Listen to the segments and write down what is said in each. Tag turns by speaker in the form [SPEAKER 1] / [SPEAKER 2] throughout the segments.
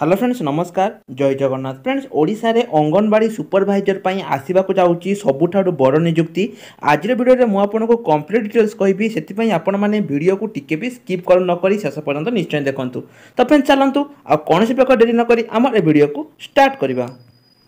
[SPEAKER 1] hello friends নমস্কার জয় Jagannath friends ওড়িশারে অঙ্গনবাড়ি সুপরভাইজর পাই আসিবাকু যাচ্ছি সবুঠারু বড় নিযুক্তি আজির ভিডিওরে মু আপনার কমপ্লিট ডিটেলস কহিবি সেপাই আপন মানে ভিডিওকে টিকে বি স্কিপ কর নকি শেষ পর্যন্ত নিশ্চয় দেখুন তো ফ্রেন্ডস চালু আকৌশি প্রকার ডেরি নকি আমার এই ভিডিওকে স্টার্ট করা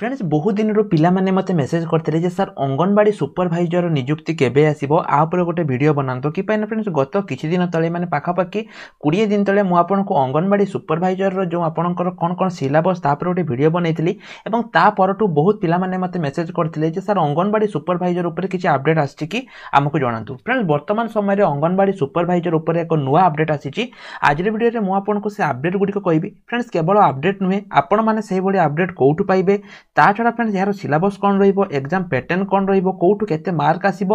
[SPEAKER 1] ଫ୍ରେଣ୍ଡସ୍ ବହୁ ଦିନରୁ ପିଲାମାନେ ମୋତେ ମେସେଜ୍ କରିଥିଲେ ଯେ ସାର୍ ଅଙ୍ଗନବାଡ଼ି ସୁପରଭାଇଜର ନିଯୁକ୍ତି କେବେ ଆସିବ ଆ ଉପରେ ଗୋଟେ ଭିଡ଼ିଓ ବନାନ୍ତୁ କି କାହିଁକିନା ଫ୍ରେଣ୍ଡସ୍ ଗତ କିଛି ଦିନ ତଳେ ମାନେ ପାଖାପାଖି କୋଡ଼ିଏ ଦିନ ତଳେ ମୁଁ ଆପଣଙ୍କୁ ଅଙ୍ଗନବାଡ଼ି ସୁପରଭାଇଜରର ଯେଉଁ ଆପଣଙ୍କର କ'ଣ କ'ଣ ସିଲାବସ୍ ତା ଉପରେ ଗୋଟେ ଭିଡ଼ିଓ ବନେଇଥିଲି ଏବଂ ତା ପରଠୁ ବହୁତ ପିଲାମାନେ ମୋତେ ମେସେଜ୍ କରିଥିଲେ ଯେ ସାର୍ ଅଙ୍ଗନବାଡ଼ି ସୁପରଭାଇଜର ଉପରେ କିଛି ଅପଡ଼େଟ୍ ଆସିଛି କି ଆମକୁ ଜଣାନ୍ତୁ ଫ୍ରେଣ୍ଡସ୍ ବର୍ତ୍ତମାନ ସମୟରେ ଅଙ୍ଗନବାଡ଼ି ସୁପରଭାଇଜର ଉପରେ ଏକ ନୂଆ ଅପଡ଼େଟ୍ ଆସିଛି ଆଜିର ଭିଡ଼ିଓରେ ମୁଁ ଆପଣଙ୍କୁ ସେ ଅପଡ଼େଟ୍ ଗୁଡ଼ିକ କହିବି ଫ୍ରେଣ୍ଡସ୍ କେବଳ ଅପଡ଼େଟ୍ ନୁହେଁ ଆପଣମାନେ ସେଇଭଳି ଅପଡ଼େଟ୍ କେଉଁଠୁ ପାଇବେ তা ଛଡ଼ା ଫ୍ରେଣ୍ଡସ୍ ଏହାର ସିଲାବସ୍ କ'ଣ ରହିବ ଏକ୍ଜାମ୍ ପ୍ୟାଟର୍ନ କ'ଣ ରହିବ କେଉଁଠୁ କେତେ ମାର୍କ ଆସିବ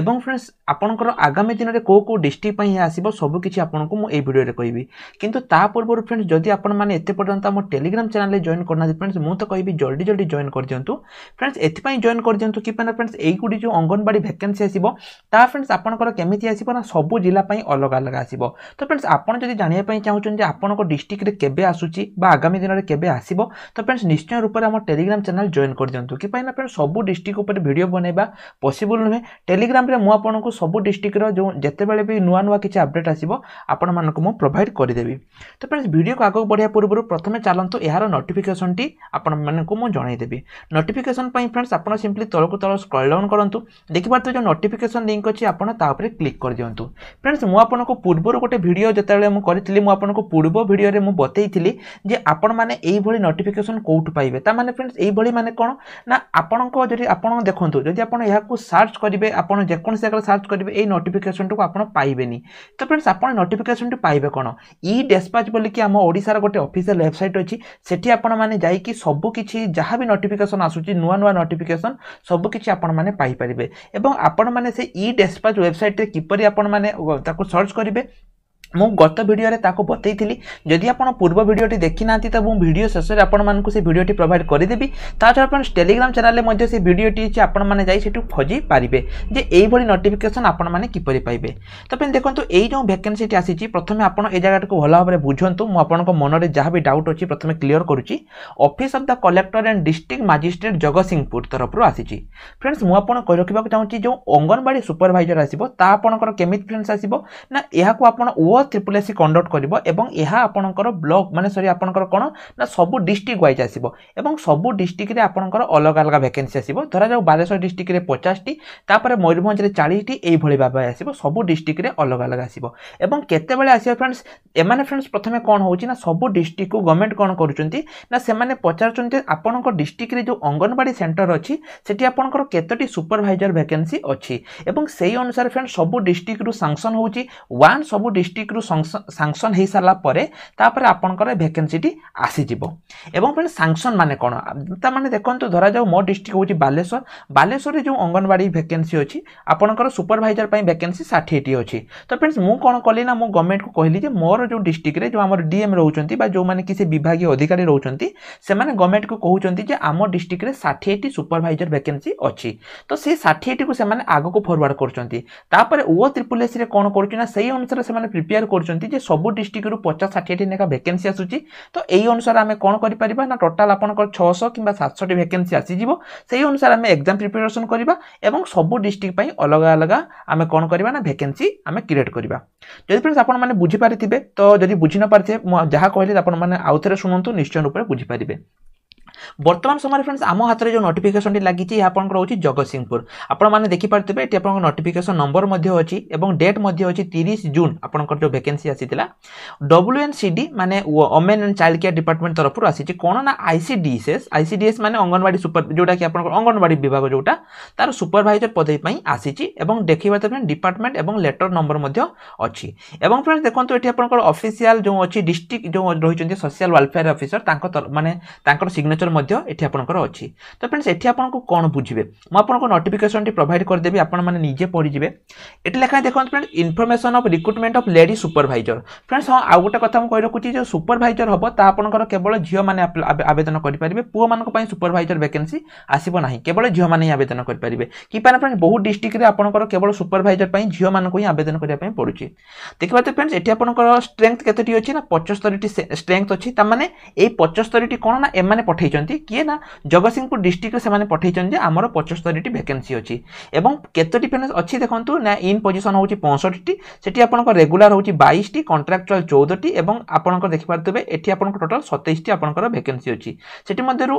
[SPEAKER 1] ଏବଂ ଫ୍ରେଣ୍ଡସ୍ ଆପଣଙ୍କର ଆଗାମୀ ଦିନରେ କେଉଁ କେଉଁ ଡିଷ୍ଟ୍ରିକ୍ଟ ପାଇଁ ଏହା ଆସିବ ସବୁକିଛି ଆପଣଙ୍କୁ ମୁଁ ଏହି ଭିଡ଼ିଓରେ କହିବି କିନ୍ତୁ ତା ପୂର୍ବରୁ ଫ୍ରେଣ୍ଡସ୍ ଯଦି ଆପଣମାନେ ଏତେ ପର୍ଯ୍ୟନ୍ତ ଆମ ଟେଲିଗ୍ରାମ ଚ୍ୟାନେଲରେ ଜଏନ୍ କରୁନାହାନ୍ତି ଫ୍ରେଣ୍ଡସ୍ ମୁଁ ତ କହିବି ଜଲ୍ଦି ଜଲ୍ଦି ଜଏନ୍ କରିଦିଅନ୍ତୁ ଫ୍ରେଣ୍ଡସ୍ ଏଥିପାଇଁ ଜଏନ୍ କରିଦିଅନ୍ତୁ କି ପାଇଁ ଫ୍ରେଣ୍ଡସ୍ ଏଇଗୁଡ଼ିକ ଯେଉଁ ଅଙ୍ଗନବାଡ଼ି ଭ୍ୟାକେନ୍ସି ଆସିବ ତା ଫ୍ରେଣ୍ଡସ୍ ଆପଣଙ୍କର କେମିତି ଆସିବ ନା ସବୁ ଜିଲ୍ଲା ପାଇଁ ଅଲଗା ଅଲଗା ଆସିବ ତ ଫ୍ରେଣ୍ଡସ୍ ଆପଣ ଯଦି ଜାଣିବା ପାଇଁ ଚାହୁଁଛନ୍ତି ଯେ ଆପଣଙ୍କ ଡିଷ୍ଟ୍ରିକ୍ଟରେ କେବେ ଆସୁଛି ବା ଆଗାମୀ ଦିନରେ କେବେ ଆସିବ ତ ଫ୍ରେଣ୍ଡସ୍ ନିଶ୍ଚୟ ରୂପରେ ଆମ ଟେଲିଗ୍ରାମ টেলিগ্রাম ଚ୍ୟାନେଲ୍ ଜଏନ୍ କରିଦିଅନ୍ତୁ କି ପାଇଁ ନା ଫ୍ରେଣ୍ଡ ସବୁ ଡିଷ୍ଟ୍ରିକ୍ଟ ଉପରେ ଭିଡ଼ିଓ ବନେଇବା ପସିବୁଲ୍ ନୁହେଁ ଟେଲିଗ୍ରାମରେ ମୁଁ ଆପଣଙ୍କୁ ସବୁ ଡିଷ୍ଟ୍ରିକ୍ଟର ଯେଉଁ ଯେତେବେଳେ ବି ନୂଆ ନୂଆ କିଛି ଅପଡ଼େଟ୍ ଆସିବ ଆପଣମାନଙ୍କୁ ମୁଁ ପ୍ରୋଭାଇଡ଼ କରିଦେବି ତ ଫ୍ରେଣ୍ଡସ୍ ଭିଡ଼ିଓକୁ ଆଗକୁ ବଢ଼ିବା ପୂର୍ବରୁ ପ୍ରଥମେ ଚାଲନ୍ତୁ ଏହାର ନୋଟିଫିକେସନ୍ଟି ଆପଣମାନଙ୍କୁ ମୁଁ ଜଣାଇଦେବି ନୋଟିଫିକେସନ୍ ପାଇଁ ଫ୍ରେଣ୍ଡସ୍ ଆପଣ ସିମ୍ପଲି ତଳକୁ ତଳ ସ୍କ୍ରଲ୍ ଡାଉନ୍ କରନ୍ତୁ ଦେଖିପାରୁଥିବେ ଯେଉଁ ନୋଟିଫିକେସନ୍ ଲିଙ୍କ୍ ଅଛି ଆପଣ ତା ଉପରେ କ୍ଲିକ୍ କରିଦିଅନ୍ତୁ ଫ୍ରେଣ୍ଡସ୍ ମୁଁ ଆପଣଙ୍କୁ ପୂର୍ବରୁ ଗୋଟେ ଭିଡ଼ିଓ ଯେତେବେଳେ ମୁଁ କରିଥିଲି ମୁଁ ଆପଣଙ୍କୁ ପୂର୍ବ ଭିଡ଼ିଓରେ ମୁଁ ବତେଇଥିଲି ଯେ ଆପଣମାନେ ଏଇଭଳି ନୋଟିଫିକେସନ୍ କେଉଁଠୁ ପାଇବେ ତା ମାନେ ଫ୍ରେଣ୍ଡସ୍ এইভাবে মানে কোণ না আপনার যদি আপনার দেখুন যদি আপনার এখন সার্চ করবে আপনার যেকোন জায়গায় সার্চ করবে এই নোটিফিকেসনটুকু আপনার পাইবেনি তো ফ্রেন্ডস আপনার নোটিফিকেসনটি পাইবে কোণ ই ডেসপাচ বলিকি আমার ওড়শার গোটে অফিসিয়াল ওয়েবসাইট অছি সেটি আপনার মানে যাই সবু কিছু যা বি নোটিফিকেসন আসুচি নূয়া নূয়া নোটিফিকেসন সবু কিছু আপনার মানে পাইপারে এবং আপনার সে ই ডেসপাচ ওয়েবসাইটে কিপর আপনার মানে তাকে সর্চ করবে ମୁଁ ଗତ ଭିଡ଼ିଓରେ ତାକୁ ବତେଇଥିଲି ଯଦି ଆପଣ ପୂର୍ବ ଭିଡ଼ିଓଟି ଦେଖିନାହାନ୍ତି ତ ମୁଁ ଭିଡ଼ିଓ ଶେଷରେ ଆପଣମାନଙ୍କୁ ସେ ଭିଡ଼ିଓଟି ପ୍ରୋଭାଇଡ଼ କରିଦେବି ତା ଛଡ଼ା ଆପଣ ଟେଲିଗ୍ରାମ ଚ୍ୟାନେଲରେ ମଧ୍ୟ ସେ ଭିଡ଼ିଓଟି ଅଛି ଆପଣମାନେ ଯାଇ ସେଠୁ ଖୋଜି ପାରିବେ ଯେ ଏଇଭଳି ନୋଟିଫିକେସନ୍ ଆପଣମାନେ କିପରି ପାଇବେ ତ ଦେଖନ୍ତୁ ଏଇ ଯେଉଁ ଭ୍ୟାକେନ୍ସିଟି ଆସିଛି ପ୍ରଥମେ ଆପଣ ଏ ଜାଗାଟିକୁ ଭଲ ଭାବରେ ବୁଝନ୍ତୁ ମୁଁ ଆପଣଙ୍କ ମନରେ ଯାହା ବି ଡାଉଟ୍ ଅଛି ପ୍ରଥମେ କ୍ଲିଅର କରୁଛି office of the collector and district magistrate Jagatsinghpur ତରଫରୁ ଆସିଛି ଫ୍ରେଣ୍ଡସ୍ ମୁଁ ଆପଣ କହି ରଖିବାକୁ ଚାହୁଁଛି ଯେଉଁ ଅଙ୍ଗନବାଡ଼ି ସୁପରଭାଇଜର ଆସିବ ତାହା ଆପଣଙ୍କର କେମିତି ଫ୍ରେଣ୍ଡସ୍ ଆସିବ ନା ଏହାକୁ ଆପଣ ଓ ত্রিপুল এসি কন্ডক্ট করব এবং এহা আপনার ব্লক মানে সরি আপনার কোণ না সবু ডিস্ট্রিক্ট ওয়াইজ আসব এবং সবু ডিস্ট্রিক্টে আপনার অলগা অলগা ভ্যাকেন্সি আসব ধরা যাও বালেশ্বর ডিস্ট্রিক্টে পচাশটি তাপরে ময়ূরভঞ্জে চাড়িশটি এইভাবে ভাবে আসব সবু ডিস্ট্রিক্টে অলগা অলগা আসব এবং কেতবে আসবে ফ্রেন্ডস এমানে ফ্রেন্ডস প্রথমে কোণ হচ্ছে না সবু ডিস্ট্রিক্টু গভর্নমেন্ট কোণ করছেন না সে পচারুচ্ছেন আপনার ডিস্ট্রিক্টে যে অঙ্গনবাড়ি সেটর অছি সেটি আপনার কতটি সুপরভাইজর ভ্যাকেন্সি অছি এবং সেই অনুসারে ফ্রেন্ড সবু ডিস্ট্রিক্টু সাংসন হচ্ছে ওয়ান সবু ডিস্ট্রিক্ট ୱିକ୍ରୁ ସାଙ୍ଗସନ୍ ହୋଇସାରିଲା ପରେ ତାପରେ ଆପଣଙ୍କର ଭ୍ୟାକେନ୍ସିଟି ଆସିଯିବ ଏବଂ ଫ୍ରେଣ୍ଡ ସାଙ୍ଗସନ୍ ମାନେ କ'ଣ ତାମାନେ ଦେଖନ୍ତୁ ଧରାଯାଉ ମୋ ଡିଷ୍ଟ୍ରିକ୍ଟ ହେଉଛି ବାଲେଶ୍ୱର ବାଲେଶ୍ୱରରେ ଯେଉଁ ଅଙ୍ଗନବାଡ଼ି ଭ୍ୟାକେନ୍ସି ଅଛି ଆପଣଙ୍କର ସୁପରଭାଇଜର ପାଇଁ ଭ୍ୟାକେନ୍ସି ଷାଠିଏଟି ଅଛି ତ ଫ୍ରେଣ୍ଡସ୍ ମୁଁ କ'ଣ କଲି ନା ମୁଁ ଗଭର୍ଣ୍ଣମେଣ୍ଟକୁ କହିଲି ଯେ ମୋର ଯେଉଁ ଡିଷ୍ଟ୍ରିକ୍ଟରେ ଯେଉଁ ଆମର ଡିଏମ୍ ରହୁଛନ୍ତି ବା ଯେଉଁମାନେ କିଛି ବିଭାଗୀୟ ଅଧିକାରୀ ରହୁଛନ୍ତି ସେମାନେ ଗଭର୍ଣ୍ଣମେଣ୍ଟକୁ କହୁଛନ୍ତି ଯେ ଆମ ଡିଷ୍ଟ୍ରିକ୍ଟରେ ଷାଠିଏଟି ସୁପରଭାଇଜର ଭ୍ୟାକେନ୍ସି ଅଛି ତ ସେଇ ଷାଠିଏଟିକୁ ସେମାନେ ଆଗକୁ ଫରୱାର୍ଡ଼ କରୁଛନ୍ତି ତାପରେ ଓ ତ୍ରିପୁଲ ଏସ୍ରେ କ'ଣ କରୁଛି ନା ସେଇ ଅନୁସାରେ ସେମାନେ ପ୍ରିପେୟାର ডিক্লেয়ার করছেন যে সবু ডিস্ট্রিক্টরু পচাশ ষাঠিয়েটি লেখা ভ্যাকেন্সি আসুচি তো এই অনুসারে আমি কোণ করে না টোটাল আপনার ছশো কিংবা সাতশোটি ভ্যাকেন্সি আসিযোগ সেই অনুসারে আমি এক্সাম প্রিপারেসন করা এবং সবু ডিস্ট্রিক্ট পাই অলগা অলগা আমি কোণ করা না ভ্যাকেন্সি আমি ক্রিয়েট করা যদি ফ্রেন্ডস আপনার মানে বুঝিপারিবে তো যদি বুঝি নপারিবে যা কহিলি আপনার মানে আউথরে শুণতু নিশ্চয় রূপে বুঝিপারিবে বর্তমান সময় ফ্রেন্ডস আমার হাতের যে নোটিফিকেসনটি লাগিছে আপনার হচ্ছে জগৎসিংপুর আপনার দেখিপারে এটি আপনার নোটিফিকেসন নম্বর এবং ডেট অছি তিরিশ জুন আপনার যে ভ্যাকেন্সি আসছিল ডবলু এন সিডি মানে women and child care department তরফ আসছে কোণ না আইসিডিএসএস আইসিডিএস মানে অঙ্গনবাড়ি সুপার যেটা কি আপনার অঙ্গনবাড়ি বিভাগ যেটা তার সুপরভাইজর পদবী পাই আসিছি এবং দেখিবা তো ডিপার্টমেন্ট এবং লেটর নম্বর অছি এবং ফ্রেন্ডস দেখুন এটি আপনার অফিসিয়াল যে অছি ডিস্ট্রিক্ট যে রয়েছেন সোশিয়াল ওয়েলফেয়ার অফিসর তাঙ্ক মানে তাঙ্কর সিগনেচর ମ୍ୟାଥର ମଧ୍ୟ ଏଠି ଆପଣଙ୍କର ଅଛି ତ ଫ୍ରେଣ୍ଡସ୍ ଏଠି ଆପଣଙ୍କୁ କ'ଣ ବୁଝିବେ ମୁଁ ଆପଣଙ୍କୁ ନୋଟିଫିକେସନଟି ପ୍ରୋଭାଇଡ଼ କରିଦେବି ଆପଣମାନେ ନିଜେ ପଢ଼ିଯିବେ ଏଠି ଲେଖା ଦେଖନ୍ତୁ friend information of recruitment of lady supervisor friends ହଁ ଆଉ ଗୋଟେ କଥା ମୁଁ କହି ରଖୁଛି ଯେଉଁ ସୁପରଭାଇଜର ହେବ ତାହା ଆପଣଙ୍କର କେବଳ ଝିଅମାନେ ଆବେଦନ କରିପାରିବେ ପୁଅମାନଙ୍କ ପାଇଁ ସୁପରଭାଇଜର ଭେକେନ୍ସି ଆସିବ ନାହିଁ କେବଳ ଝିଅମାନେ ହିଁ ଆବେଦନ କରିପାରିବେ କି ପାଇଁ ଫ୍ରେଣ୍ଡ ବହୁତ ଡିଷ୍ଟ୍ରିକ୍ଟରେ ଆପଣଙ୍କର କେବଳ ସୁପରଭାଇଜର ପାଇଁ ଝିଅମାନଙ୍କୁ ହିଁ ଆବେଦନ କରିବା ପାଇଁ ପଡ଼ୁଛି ଦେଖିବା ତ ଫ୍ରେଣ୍ଡସ୍ ଏଠି ଆପଣଙ୍କର ଷ୍ଟ୍ରେଙ୍ଥ କେତୋଟି ଅଛି ନା ପଞ୍ଚସ୍ତରୀଟି ଷ୍ଟ୍ରେଙ୍ଥ ଅଛି ତାମାନେ ଏଇ ପଚସ୍ତରୀଟି କ'ଣ ନା ଏମାନେ ପଠାଇଛନ୍ତି ପଠାଇଛନ୍ତି କିଏ ନା ଜଗତସିଂହପୁର ଡିଷ୍ଟ୍ରିକ୍ଟରେ ସେମାନେ ପଠାଇଛନ୍ତି ଯେ ଆମର ପଞ୍ଚସ୍ତରୀଟି ଭେକେନ୍ସି ଅଛି ଏବଂ କେତୋଟି ଭ୍ୟାକେନ୍ସି ଅଛି ଦେଖନ୍ତୁ ନା ଇନ୍ ପୋଜିସନ୍ ହେଉଛି ପଞ୍ଚଷଠିଟି ସେଠି ଆପଣଙ୍କ ରେଗୁଲାର ହେଉଛି ବାଇଶଟି କଣ୍ଟ୍ରାକ୍ଚୁଆଲ ଚଉଦଟି ଏବଂ ଆପଣଙ୍କର ଦେଖିପାରୁଥିବେ ଏଠି ଆପଣଙ୍କ ଟୋଟାଲ ସତେଇଶଟି ଆପଣଙ୍କର ଭେକେନ୍ସି ଅଛି ସେଠି ମଧ୍ୟରୁ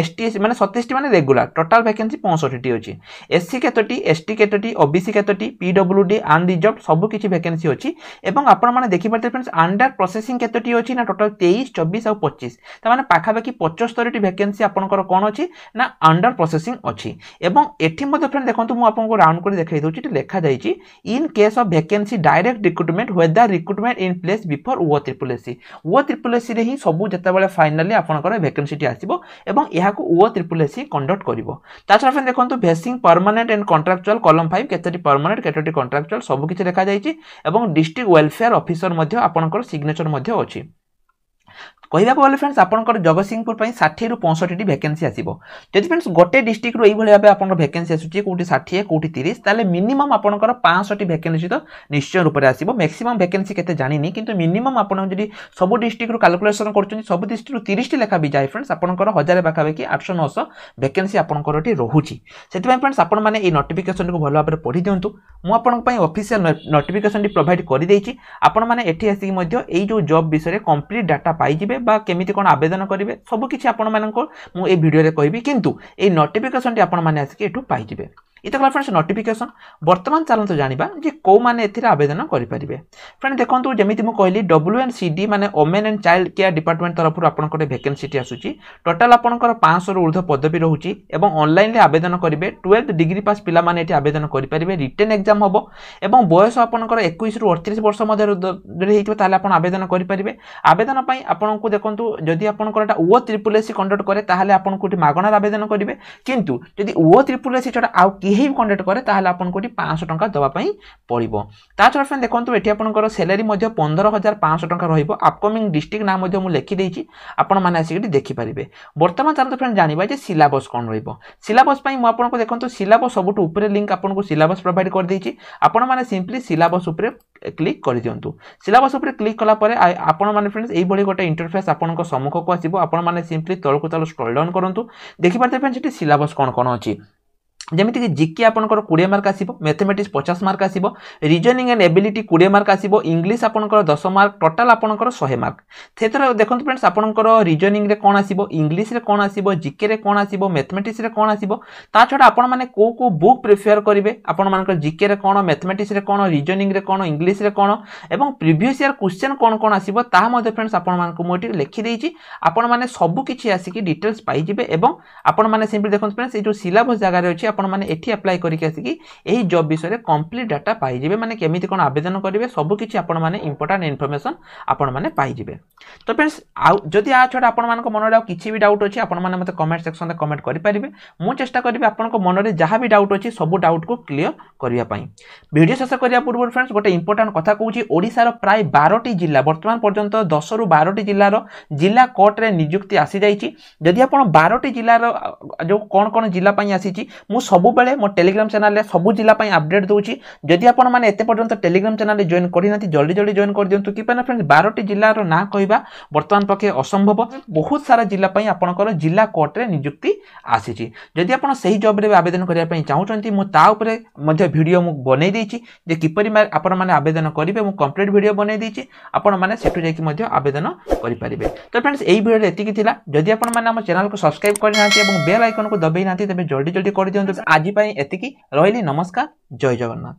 [SPEAKER 1] ଏସ୍ ଟି ଏସ୍ ମାନେ ସତେଇଶଟି ମାନେ ରେଗୁଲାର ଟୋଟାଲ ଭେକେନ୍ସି ପଞ୍ଚଷଠିଟି ଅଛି ଏସ୍ସି କେତୋଟି ଏସ୍ ଟି କେତୋଟି ଓବିସି କେତୋଟି ପିଡବ୍ଲୁ ଡି ଆନ୍ରିଜର୍ଭ ସବୁ କିଛି ଭେକେନ୍ସି ଅଛି ଏବଂ ଆପଣମାନେ ଦେଖିପାରୁଥିବେ ଫ୍ରେଣ୍ଡସ୍ ଅଣ୍ଡର ପ୍ରୋସେସିଂ କେତୋଟି ଅଛି ନା ଟୋଟାଲ ତେଇଶ ଚବିଶ ଆଉ ପଚିଶ ତାମାନେ ପାଖାପାଖି ପଞ୍ଚସ୍ତରୀ মেজরিটি ভ্যাকেন্সি আপনার কোণ অছি না আন্ডার প্রসেসিং অছি এবং এটি মধ্যে ফ্রেন্ড দেখুন মু আপনার রাউন্ড করে দেখাই দেছি এটি লেখা যাইছি in case of vacancy direct recruitment whether recruitment in place before O triple SC O triple এসিরে হি সবু যেতবে ফাইনালি আপনার ভ্যাকেন্সিটি আসব এবং এখন ও ত্রিপুল এসি কন্ডক্ট করব তাছাড়া ফ্রেন্ড দেখুন ভেসিং পারমানেন্ট এন্ড কন্ট্রাকচুয়াল কলম ফাইভ কেতোটি পারমানেন্ট কেতোটি কন্ট্রাকচুয়াল সবুকিছি লেখা যাইছি এবং ডিস্ট্রিক্ট ওয়েলফেয়ার অফিসর মধ্যে আপনার সিগনেচর মধ্যে অছি କହିବାକୁ ଗଲେ ଫ୍ରେଣ୍ଡସ୍ ଆପଣଙ୍କର ଜଗତସିଂହପୁର ପାଇଁ ଷାଠିଏରୁ ପଞ୍ଚଷଠିଟି ଭ୍ୟାକେନ୍ସି ଆସିବ ଯଦି ଫ୍ରେଣ୍ଡସ୍ ଗୋଟେ ଡିଷ୍ଟ୍ରିକ୍ଟରୁ ଏଇଭଳି ଭାବେ ଆପଣଙ୍କର ଭ୍ୟାକେନ୍ସି ଆସୁଛି କେଉଁଠି ଷାଠିଏ କେଉଁଠି ତିରିଶ ତାହେଲେ ମିନିମମ୍ ଆପଣଙ୍କର ପାଞ୍ଚଶହଟି ଭ୍ୟାକେନ୍ସି ତ ନିଶ୍ଚୟ ରୂପରେ ଆସିବ ମ୍ୟାକ୍ସିମମ୍ ଭ୍ୟାକେନ୍ସି କେତେ ଜାଣିନି କିନ୍ତୁ ମିନିମମ୍ ଆପଣ ଯଦି ସବୁ ଡିଷ୍ଟ୍ରିକ୍ଟରୁ କାଲକୁଲେସନ୍ କରୁଛନ୍ତି ସବୁ ଡିଷ୍ଟ୍ରିକ୍ଟରୁ ତିରିଶଟି ଲେଖା ବି ଯାଏ ଫ୍ରେଣ୍ଡସ୍ ଆପଣଙ୍କର ହଜାରେ ପାଖାପାଖି ଆଠଶହ ନଅଶହ ଭ୍ୟାକେନ୍ସି ଆପଣଙ୍କର ଏଠି ରହୁଛି ସେଥିପାଇଁ ଫ୍ରେଣ୍ଡସ୍ ଆପଣମାନେ ଏଇ ନୋଟିଫିକେସନ୍ଟିକୁ ଭଲ ଭାବରେ ପଢ଼ି ଦିଅନ୍ତୁ ମୁଁ ଆପଣଙ୍କ ପାଇଁ ଅଫିସିଆଲ୍ ନୋଟିଫିକେସନ୍ଟି ପ୍ରୋଭାଇଡ଼ କରିଦେଇଛି ଆପଣମାନେ ଏଠି ଆସିକି ମଧ୍ୟ ଏଇ ଯେଉଁ ଜବ୍ ବିଷୟରେ କମ୍ପ୍ଲିଟ୍ ଡାଟା ପାଇଯିବେ କରିବେ ବା କେମିତି କ'ଣ ଆବେଦନ କରିବେ ସବୁକିଛି ଆପଣମାନଙ୍କୁ ମୁଁ ଏଇ ଭିଡ଼ିଓରେ କହିବି କିନ୍ତୁ ଏଇ ନୋଟିଫିକେସନ୍ଟି ଆପଣମାନେ ଆସିକି ଏଠୁ ପାଇଯିବେ ଏତକ ଫ୍ରେଣ୍ଡସ୍ ନୋଟିଫିକେସନ୍ ବର୍ତ୍ତମାନ ଚାଲନ୍ତୁ ଜାଣିବା ଯେ କେଉଁମାନେ ଏଥିରେ ଆବେଦନ କରିପାରିବେ ଫ୍ରେଣ୍ଡ ଦେଖନ୍ତୁ ଯେମିତି ମୁଁ କହିଲି ଡବ୍ଲ୍ୟୁ ଏନ୍ ସି ଡି ମାନେ women and child care department ତରଫରୁ ଆପଣଙ୍କର ଭେକେନ୍ସିଟି ଆସୁଛି ଟୋଟାଲ୍ ଆପଣଙ୍କର ପାଞ୍ଚଶହରୁ ଉର୍ଦ୍ଧ୍ୱ ପଦବୀ ରହୁଛି ଏବଂ ଅନଲାଇନ୍ରେ ଆବେଦନ କରିବେ ଟୁଏଲ୍ଥ ଡିଗ୍ରୀ ପାସ୍ ପିଲାମାନେ ଏଠି ଆବେଦନ କରିପାରିବେ ରିଟେନ୍ ଏକ୍ଜାମ୍ ହେବ ଏବଂ ବୟସ ଆପଣଙ୍କର ଏକୋଇଶରୁ ଅଠତିରିଶ ବର୍ଷ ମଧ୍ୟରେ ହେଇଥିବ ତାହେଲେ ଆପଣ ଆବେଦନ କରିପାରିବେ ଆବେଦନ ପାଇଁ ଆପଣଙ୍କୁ ଦେଖନ୍ତୁ ଯଦି ଆପଣଙ୍କର ଏଇଟା ଓ ତ୍ରିପୁଲ ଏସି କଣ୍ଡକ୍ଟ କରେ ତାହେଲେ ଆପଣଙ୍କୁ ଏଠି ମାଗଣାରେ ଆବେଦନ କରିବେ କିନ୍ତୁ ଯଦି ଓ ତ୍ରିପୁଲ ଏସି ଛଡ଼ା ଆଉ କି কেହି ବି କଣ୍ଡକ୍ଟ କରେ ତାହେଲେ ଆପଣଙ୍କୁ ଏଠି ପାଞ୍ଚଶହ ଟଙ୍କା ଦେବା ପାଇଁ ପଡ଼ିବ ତା ଛଡ଼ା ଫ୍ରେଣ୍ଡ ଦେଖନ୍ତୁ ଏଠି ଆପଣଙ୍କର ସେଲାରୀ ମଧ୍ୟ ପନ୍ଦର ହଜାର ପାଞ୍ଚଶହ ଟଙ୍କା ରହିବ ଆପକମିଂ ଡିଷ୍ଟ୍ରିକ୍ଟ ନାଁ ମଧ୍ୟ ମୁଁ ଲେଖିଦେଇଛି ଆପଣମାନେ ଆସିକି ଏଠି ଦେଖିପାରିବେ ବର୍ତ୍ତମାନ ଚାଲନ୍ତୁ ଫ୍ରେଣ୍ଡ ଜାଣିବା ଯେ ସିଲାବସ୍ କ'ଣ ରହିବ ସିଲାବସ୍ ପାଇଁ ମୁଁ ଆପଣଙ୍କୁ ଦେଖନ୍ତୁ ସିଲାବସ୍ ସବୁଠୁ ଉପରେ ଲିଙ୍କ୍ ଆପଣଙ୍କୁ ସିଲାବସ୍ ପ୍ରୋଭାଇଡ଼ କରିଦେଇଛି ଆପଣମାନେ ସିମ୍ପଲି ସିଲାବସ୍ ଉପରେ କ୍ଲିକ୍ କରିଦିଅନ୍ତୁ ସିଲାବସ୍ ଉପରେ କ୍ଲିକ୍ କଲା ପରେ ଆପଣମାନେ ଫ୍ରେଣ୍ଡସ୍ ଏଇଭଳି ଗୋଟେ ଇଣ୍ଟରଫେସ୍ ଆପଣଙ୍କ ସମ୍ମୁଖକୁ ଆସିବ ଆପଣମାନେ ସିମ୍ପଲି ତଳକୁ ତଳ ସ୍କ୍ରଲ୍ ଡାଉନ୍ କରନ୍ତୁ ଦେଖିପାରିବେ ଫ୍ରେଣ୍ଡସ୍ ସେଠି ସିଲାବସ୍ କ'ଣ କ'ଣ ଅଛି ଯେମିତିକି ଜିକେ ଆପଣଙ୍କର କୋଡ଼ିଏ ମାର୍କ ଆସିବ ମ୍ୟାଥମେଟିକ୍ସ ପଚାଶ ମାର୍କ ଆସିବ ରିଜନିଂ ଆଣ୍ଡ ଏବିଲିଟି କୋଡ଼ିଏ ମାର୍କ ଆସିବ ଇଂଲିଶ ଆପଣଙ୍କର ଦଶ ମାର୍କ ଟୋଟାଲ୍ ଆପଣଙ୍କର ଶହେ ମାର୍କ ସେଥିରେ ଦେଖନ୍ତୁ ଫ୍ରେଣ୍ଡସ୍ ଆପଣଙ୍କର ରିଜନିଂରେ କ'ଣ ଆସିବ ଇଂଲିଶରେ କ'ଣ ଆସିବ ଜିକେରେ କ'ଣ ଆସିବ ମ୍ୟାଥମେଟିକ୍ସରେ କ'ଣ ଆସିବ ତା ଛଡ଼ା ଆପଣମାନେ କେଉଁ କେଉଁ ବୁକ୍ ପ୍ରିଫେୟାର କରିବେ ଆପଣମାନଙ୍କର ଜିକେରେ କ'ଣ ମ୍ୟାଥମେଟିକ୍ସରେ କ'ଣ ରିଜନିଂରେ କ'ଣ ଇଂଲିଶରେ କ'ଣ ଏବଂ ପ୍ରିଭିୟସ୍ ଇୟର୍ କ୍ୱେଶ୍ଚନ୍ କ'ଣ କ'ଣ ଆସିବ ତାହା ମଧ୍ୟ ଫ୍ରେଣ୍ଡସ୍ ଆପଣମାନଙ୍କୁ ମୁଁ ଏଠି ଲେଖିଦେଇଛି ଆପଣମାନେ ସବୁ କିଛି ଆସିକି ଡିଟେଲ୍ସ ପାଇଯିବେ ଏବଂ ଆପଣମାନେ ସିମ୍ପଲି ଦେଖନ୍ତୁ ଫ୍ରେଣ୍ଡସ୍ ଏଇ ଯେଉଁ ସିଲାବସ୍ ଜାଗାରେ ଅଛି ଆପଣମାନେ ଏଠି ଆପ୍ଲାଏ କରିକି ଆସିକି ଏହି ଜବ୍ ବିଷୟରେ କମ୍ପ୍ଲିଟ୍ ଡାଟା ପାଇଯିବେ ମାନେ କେମିତି କ'ଣ ଆବେଦନ କରିବେ ସବୁକିଛି ଆପଣମାନେ ଇମ୍ପୋର୍ଟାଣ୍ଟ ଇନଫର୍ମେସନ୍ ଆପଣମାନେ ପାଇଯିବେ ତ ଫ୍ରେଣ୍ଡସ୍ ଆଉ ଯଦି ଆ ଛଡ଼ା ଆପଣମାନଙ୍କ ମନରେ ଆଉ କିଛି ବି ଡାଉଟ୍ ଅଛି ଆପଣମାନେ ମୋତେ କମେଣ୍ଟ ସେକ୍ସନରେ କମେଣ୍ଟ କରିପାରିବେ ମୁଁ ଚେଷ୍ଟା କରିବି ଆପଣଙ୍କ ମନରେ ଯାହା ବି ଡାଉଟ୍ ଅଛି ସବୁ ଡାଉଟ୍କୁ କ୍ଲିଅର କରିବା ପାଇଁ ଭିଡ଼ିଓ ଶେଷ କରିବା ପୂର୍ବରୁ ଫ୍ରେଣ୍ଡସ୍ ଗୋଟେ ଇମ୍ପୋର୍ଟାଣ୍ଟ କଥା କହୁଛି ଓଡ଼ିଶାର ପ୍ରାୟ ବାରଟି ଜିଲ୍ଲା ବର୍ତ୍ତମାନ ପର୍ଯ୍ୟନ୍ତ ଦଶରୁ ବାରଟି ଜିଲ୍ଲାର ଜିଲ୍ଲା କୋର୍ଟରେ ନିଯୁକ୍ତି ଆସିଯାଇଛି ଯଦି ଆପଣ ବାରଟି ଜିଲ୍ଲାର ଯେଉଁ କ'ଣ କ'ଣ ଜିଲ୍ଲା ପାଇଁ ଆସିଛି ମୁଁ ସବୁବେଳେ ମୋ ଟେଲିଗ୍ରାମ ଚ୍ୟାନେଲରେ ସବୁ ଜିଲ୍ଲା ପାଇଁ ଅପଡେଟ୍ ଦେଉଛି ଯଦି ଆପଣମାନେ ଏତେ ପର୍ଯ୍ୟନ୍ତ ଟେଲିଗ୍ରାମ ଚ୍ୟାନେଲରେ ଜଏନ୍ କରିନାହାନ୍ତି ଜଲ୍ଦି ଜଲ୍ଦି ଜଏନ୍ କରିଦିଅନ୍ତୁ କିପାଇଁ ନା ଫ୍ରେଣ୍ଡ ବାରଟି ଜିଲ୍ଲାର ନାଁ କହିବା ବର୍ତ୍ତମାନ ପକ୍ଷେ ଅସମ୍ଭବ ବହୁତ ସାରା ଜିଲ୍ଲା ପାଇଁ ଆପଣଙ୍କର ଜିଲ୍ଲା କୋର୍ଟରେ ନିଯୁକ୍ତି ଆସିଛି ଯଦି ଆପଣ ସେହି ଜବ୍ରେ ଆବେଦନ କରିବା ପାଇଁ ଚାହୁଁଛନ୍ତି ମୁଁ ତା ଉପରେ ମଧ୍ୟ ଭିଡ଼ିଓ ମୁଁ ବନେଇ ଦେଇଛି ଯେ କିପରି ଆପଣମାନେ ଆବେଦନ କରିବେ ମୁଁ କମ୍ପ୍ଲିଟ୍ ଭିଡ଼ିଓ ବନେଇ ଦେଇଛି ଆପଣମାନେ ସେଠୁ ଯାଇକି ମଧ୍ୟ ଆବେଦନ କରିପାରିବେ ତ ଫ୍ରେଣ୍ଡସ୍ এই ভিডিওটি এতিকি লা যদি আপনার আমার চ্যানেলকে সবসক্রাইব করে না এবং বেল আইকনকে দবাই না তবে জলদি জলদি করে দিও ফ্রেন্ডস আজ পাই এতিকি রহলি নমস্কার জয় জগন্নাথ